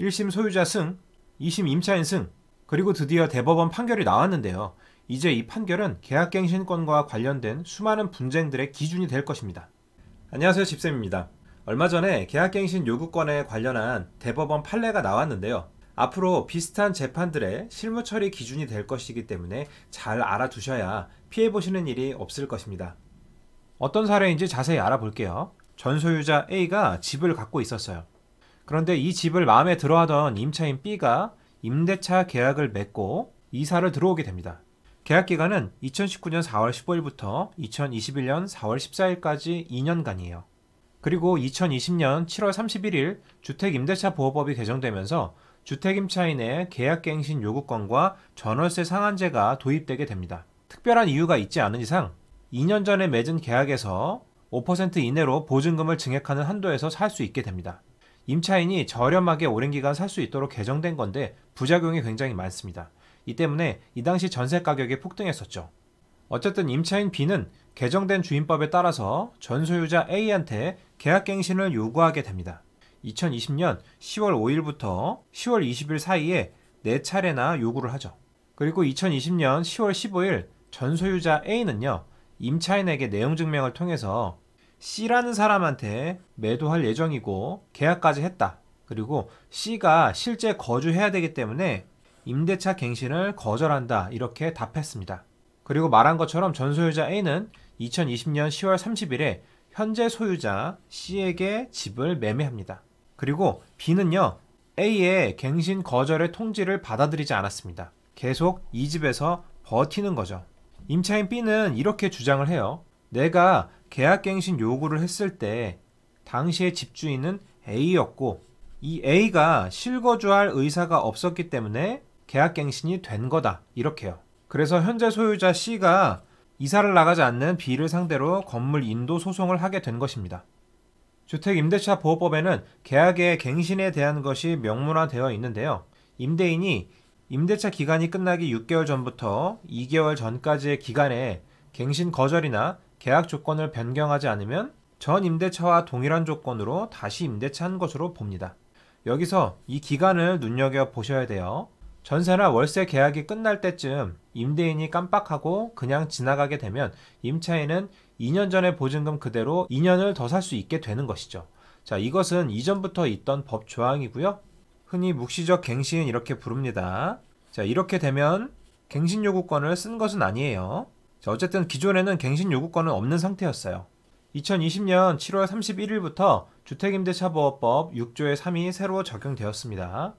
1심 소유자 승, 2심 임차인 승, 그리고 드디어 대법원 판결이 나왔는데요. 이제 이 판결은 계약갱신권과 관련된 수많은 분쟁들의 기준이 될 것입니다. 안녕하세요. 집쌤입니다. 얼마 전에 계약갱신 요구권에 관련한 대법원 판례가 나왔는데요. 앞으로 비슷한 재판들의 실무 처리 기준이 될 것이기 때문에 잘 알아두셔야 피해보시는 일이 없을 것입니다. 어떤 사례인지 자세히 알아볼게요. 전 소유자 A가 집을 갖고 있었어요. 그런데 이 집을 마음에 들어하던 임차인 B가 임대차 계약을 맺고 이사를 들어오게 됩니다. 계약 기간은 2019년 4월 15일부터 2021년 4월 14일까지 2년간이에요. 그리고 2020년 7월 31일 주택임대차보호법이 개정되면서 주택임차인의 계약갱신 요구권과 전월세 상한제가 도입되게 됩니다. 특별한 이유가 있지 않은 이상 2년 전에 맺은 계약에서 5% 이내로 보증금을 증액하는 한도에서 살 수 있게 됩니다. 임차인이 저렴하게 오랜 기간 살 수 있도록 개정된 건데 부작용이 굉장히 많습니다. 이 때문에 이 당시 전세 가격이 폭등했었죠. 어쨌든 임차인 B는 개정된 주임법에 따라서 전소유자 A한테 계약갱신을 요구하게 됩니다. 2020년 10월 5일부터 10월 20일 사이에 4차례나 요구를 하죠. 그리고 2020년 10월 15일 전소유자 A는요, 임차인에게 내용증명을 통해서 C라는 사람한테 매도할 예정이고 계약까지 했다. 그리고 C가 실제 거주해야 되기 때문에 임대차 갱신을 거절한다. 이렇게 답했습니다. 그리고 말한 것처럼 전소유자 A는 2020년 10월 30일에 현재 소유자 C에게 집을 매매합니다. 그리고 B는요, A의 갱신 거절의 통지를 받아들이지 않았습니다. 계속 이 집에서 버티는 거죠. 임차인 B는 이렇게 주장을 해요. 내가 계약갱신 요구를 했을 때 당시의 집주인은 A였고 이 A가 실거주할 의사가 없었기 때문에 계약갱신이 된 거다 이렇게요. 그래서 현재 소유자 C가 이사를 나가지 않는 B를 상대로 건물 인도 소송을 하게 된 것입니다. 주택임대차 보호법에는 계약의 갱신에 대한 것이 명문화되어 있는데요. 임대인이 임대차 기간이 끝나기 6개월 전부터 2개월 전까지의 기간에 갱신 거절이나 계약 조건을 변경하지 않으면 전 임대차와 동일한 조건으로 다시 임대차한 것으로 봅니다. 여기서 이 기간을 눈여겨 보셔야 돼요. 전세나 월세 계약이 끝날 때쯤 임대인이 깜빡하고 그냥 지나가게 되면 임차인은 2년 전에 보증금 그대로 2년을 더 살 수 있게 되는 것이죠. 자, 이것은 이전부터 있던 법 조항이고요. 흔히 묵시적 갱신 이렇게 부릅니다. 자, 이렇게 되면 갱신 요구권을 쓴 것은 아니에요. 자, 어쨌든 기존에는 갱신 요구권은 없는 상태였어요. 2020년 7월 31일부터 주택임대차보호법 6조의 3이 새로 적용되었습니다.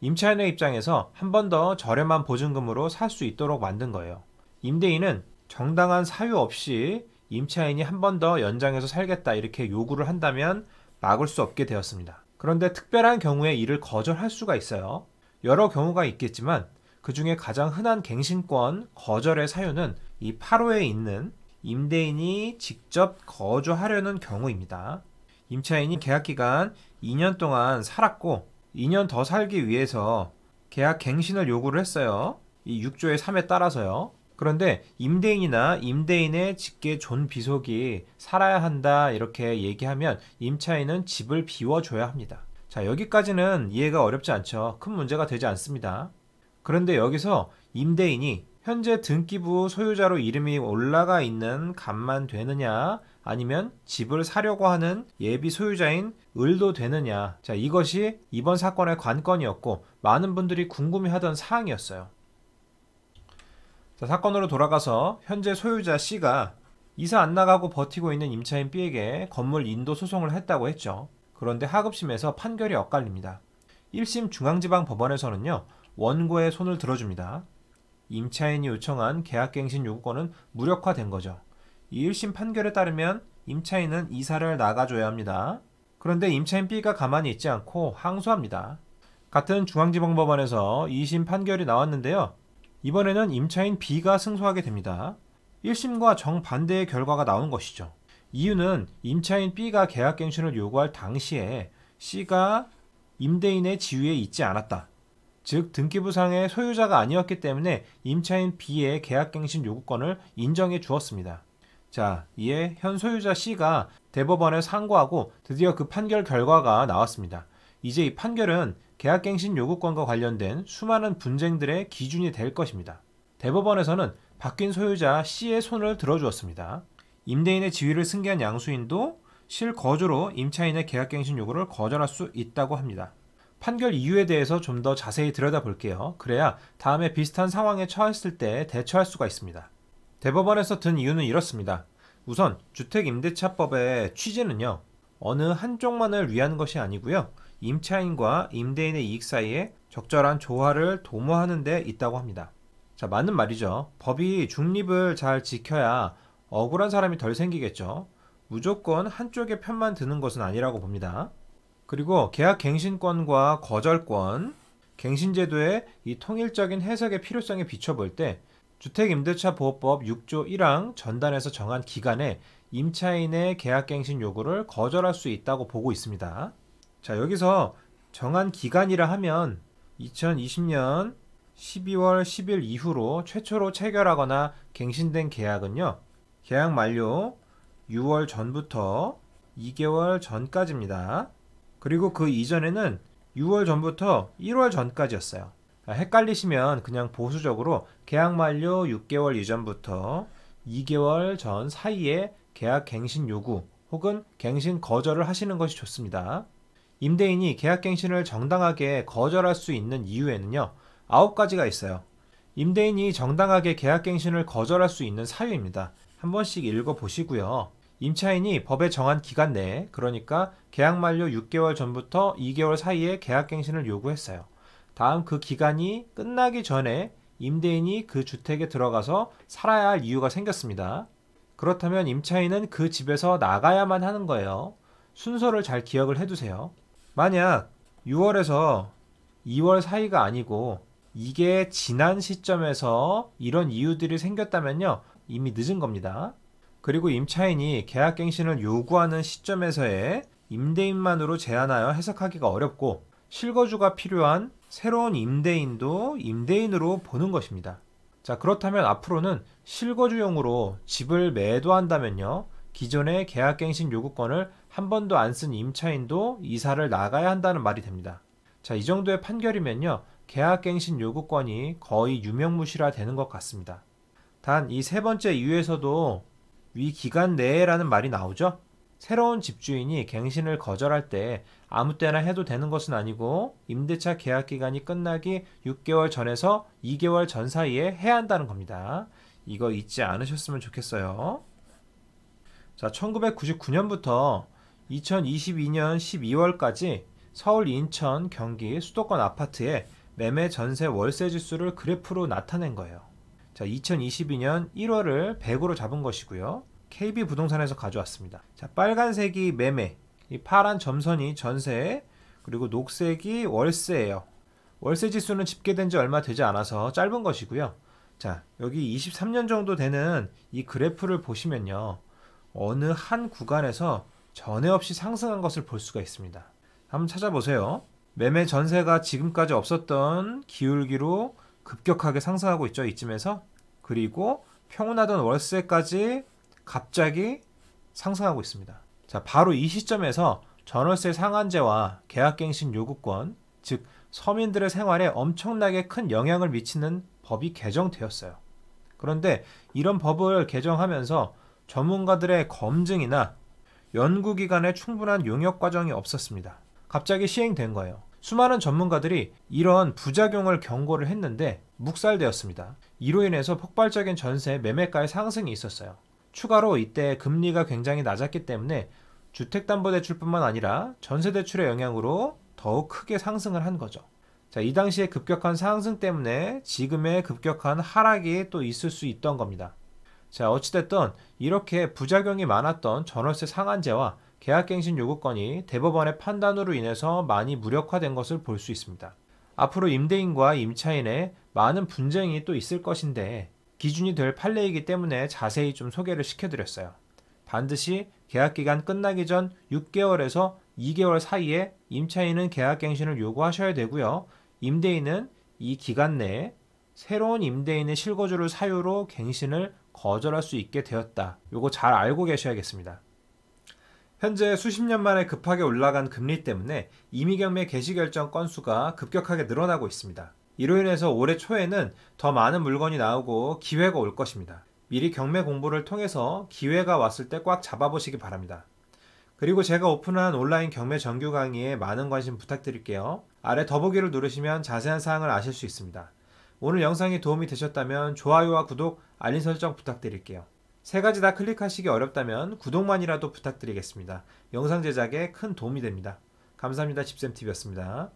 임차인의 입장에서 한 번 더 저렴한 보증금으로 살 수 있도록 만든 거예요. 임대인은 정당한 사유 없이 임차인이 한 번 더 연장해서 살겠다 이렇게 요구를 한다면 막을 수 없게 되었습니다. 그런데 특별한 경우에 이를 거절할 수가 있어요. 여러 경우가 있겠지만 그 중에 가장 흔한 갱신권 거절의 사유는 이 8호에 있는 임대인이 직접 거주하려는 경우입니다. 임차인이 계약기간 2년 동안 살았고 2년 더 살기 위해서 계약 갱신을 요구를 했어요. 이 6조의 3에 따라서요. 그런데 임대인이나 임대인의 직계 존 비속이 살아야 한다 이렇게 얘기하면 임차인은 집을 비워줘야 합니다. 자 여기까지는 이해가 어렵지 않죠. 큰 문제가 되지 않습니다. 그런데 여기서 임대인이 현재 등기부 소유자로 이름이 올라가 있는 값만 되느냐 아니면 집을 사려고 하는 예비 소유자인 을도 되느냐 자 이것이 이번 사건의 관건이었고 많은 분들이 궁금해하던 사항이었어요. 자, 사건으로 돌아가서 현재 소유자 C가 이사 안 나가고 버티고 있는 임차인 B에게 건물 인도 소송을 했다고 했죠. 그런데 하급심에서 판결이 엇갈립니다. 1심 중앙지방법원에서는요, 원고의 손을 들어줍니다. 임차인이 요청한 계약갱신 요구권은 무력화된 거죠. 이 1심 판결에 따르면 임차인은 이사를 나가줘야 합니다. 그런데 임차인 B가 가만히 있지 않고 항소합니다. 같은 중앙지방법원에서 2심 판결이 나왔는데요. 이번에는 임차인 B가 승소하게 됩니다. 1심과 정반대의 결과가 나온 것이죠. 이유는 임차인 B가 계약갱신을 요구할 당시에 C가 임대인의 지위에 있지 않았다. 즉 등기부상의 소유자가 아니었기 때문에 임차인 B의 계약갱신 요구권을 인정해 주었습니다. 자, 이에 현 소유자 C가 대법원에 상고하고 드디어 그 판결 결과가 나왔습니다. 이제 이 판결은 계약갱신 요구권과 관련된 수많은 분쟁들의 기준이 될 것입니다. 대법원에서는 바뀐 소유자 C의 손을 들어주었습니다. 임대인의 지위를 승계한 양수인도 실거주로 임차인의 계약갱신 요구를 거절할 수 있다고 합니다. 판결 이유에 대해서 좀 더 자세히 들여다볼게요. 그래야 다음에 비슷한 상황에 처했을 때 대처할 수가 있습니다. 대법원에서 든 이유는 이렇습니다. 우선 주택임대차법의 취지는요. 어느 한쪽만을 위한 것이 아니고요. 임차인과 임대인의 이익 사이에 적절한 조화를 도모하는 데 있다고 합니다. 자, 맞는 말이죠. 법이 중립을 잘 지켜야 억울한 사람이 덜 생기겠죠. 무조건 한쪽의 편만 드는 것은 아니라고 봅니다. 그리고 계약 갱신권과 거절권, 갱신제도의 이 통일적인 해석의 필요성에 비춰볼 때 주택임대차보호법 6조 1항 전단에서 정한 기간에 임차인의 계약갱신 요구를 거절할 수 있다고 보고 있습니다. 자 여기서 정한 기간이라 하면 2020년 12월 10일 이후로 최초로 체결하거나 갱신된 계약은요. 계약 만료 6월 전부터 2개월 전까지입니다. 그리고 그 이전에는 6월 전부터 1월 전까지였어요. 그러니까 헷갈리시면 그냥 보수적으로 계약 만료 6개월 이전부터 2개월 전 사이에 계약 갱신 요구 혹은 갱신 거절을 하시는 것이 좋습니다. 임대인이 계약 갱신을 정당하게 거절할 수 있는 이유에는요. 9가지가 있어요. 임대인이 정당하게 계약 갱신을 거절할 수 있는 사유입니다. 한 번씩 읽어 보시고요. 임차인이 법에 정한 기간 내에 그러니까 계약 만료 6개월 전부터 2개월 사이에 계약갱신을 요구했어요. 다음 그 기간이 끝나기 전에 임대인이 그 주택에 들어가서 살아야 할 이유가 생겼습니다. 그렇다면 임차인은 그 집에서 나가야만 하는 거예요. 순서를 잘 기억을 해두세요. 만약 6월에서 2월 사이가 아니고 이게 지난 시점에서 이런 이유들이 생겼다면요. 이미 늦은 겁니다. 그리고 임차인이 계약갱신을 요구하는 시점에서의 임대인만으로 제한하여 해석하기가 어렵고 실거주가 필요한 새로운 임대인도 임대인으로 보는 것입니다. 자, 그렇다면 앞으로는 실거주용으로 집을 매도한다면요. 기존의 계약갱신 요구권을 한 번도 안 쓴 임차인도 이사를 나가야 한다는 말이 됩니다. 자, 이 정도의 판결이면요. 계약갱신 요구권이 거의 유명무실화 되는 것 같습니다. 단 이 세 번째 이유에서도 위 기간 내에라는 말이 나오죠. 새로운 집주인이 갱신을 거절할 때 아무 때나 해도 되는 것은 아니고 임대차 계약 기간이 끝나기 6개월 전에서 2개월 전 사이에 해야 한다는 겁니다. 이거 잊지 않으셨으면 좋겠어요. 자, 1999년부터 2022년 12월까지 서울, 인천, 경기, 수도권 아파트에 매매 전세 월세 지수를 그래프로 나타낸 거예요. 자, 2022년 1월을 100으로 잡은 것이고요. KB 부동산에서 가져왔습니다. 자, 빨간색이 매매, 이 파란 점선이 전세, 그리고 녹색이 월세예요. 월세 지수는 집계된 지 얼마 되지 않아서 짧은 것이고요. 자, 여기 23년 정도 되는 이 그래프를 보시면요. 어느 한 구간에서 전에 없이 상승한 것을 볼 수가 있습니다. 한번 찾아보세요. 매매 전세가 지금까지 없었던 기울기로 급격하게 상승하고 있죠. 이쯤에서. 그리고 평온하던 월세까지 갑자기 상승하고 있습니다. 자, 바로 이 시점에서 전월세 상한제와 계약갱신 요구권, 즉 서민들의 생활에 엄청나게 큰 영향을 미치는 법이 개정되었어요. 그런데 이런 법을 개정하면서 전문가들의 검증이나 연구기관에 충분한 용역 과정이 없었습니다. 갑자기 시행된 거예요. 수많은 전문가들이 이런 부작용을 경고를 했는데 묵살되었습니다. 이로 인해서 폭발적인 전세 매매가의 상승이 있었어요. 추가로 이때 금리가 굉장히 낮았기 때문에 주택담보대출뿐만 아니라 전세대출의 영향으로 더욱 크게 상승을 한 거죠. 자, 이당시에 급격한 상승 때문에 지금의 급격한 하락이 또 있을 수 있던 겁니다. 자, 어찌됐든 이렇게 부작용이 많았던 전월세 상한제와 계약갱신 요구권이 대법원의 판단으로 인해서 많이 무력화된 것을 볼 수 있습니다. 앞으로 임대인과 임차인의 많은 분쟁이 또 있을 것인데 기준이 될 판례이기 때문에 자세히 좀 소개를 시켜드렸어요. 반드시 계약기간 끝나기 전 6개월에서 2개월 사이에 임차인은 계약갱신을 요구하셔야 되고요. 임대인은 이 기간 내에 새로운 임대인의 실거주를 사유로 갱신을 거절할 수 있게 되었다. 요거 잘 알고 계셔야겠습니다. 현재 수십 년 만에 급하게 올라간 금리 때문에 이미경매 개시 결정 건수가 급격하게 늘어나고 있습니다. 이로 인해서 올해 초에는 더 많은 물건이 나오고 기회가 올 것입니다. 미리 경매 공부를 통해서 기회가 왔을 때 꽉 잡아보시기 바랍니다. 그리고 제가 오픈한 온라인 경매 정규 강의에 많은 관심 부탁드릴게요. 아래 더보기를 누르시면 자세한 사항을 아실 수 있습니다. 오늘 영상이 도움이 되셨다면 좋아요와 구독, 알림 설정 부탁드릴게요. 세 가지 다 클릭하시기 어렵다면 구독만이라도 부탁드리겠습니다. 영상 제작에 큰 도움이 됩니다. 감사합니다. 집쌤TV였습니다.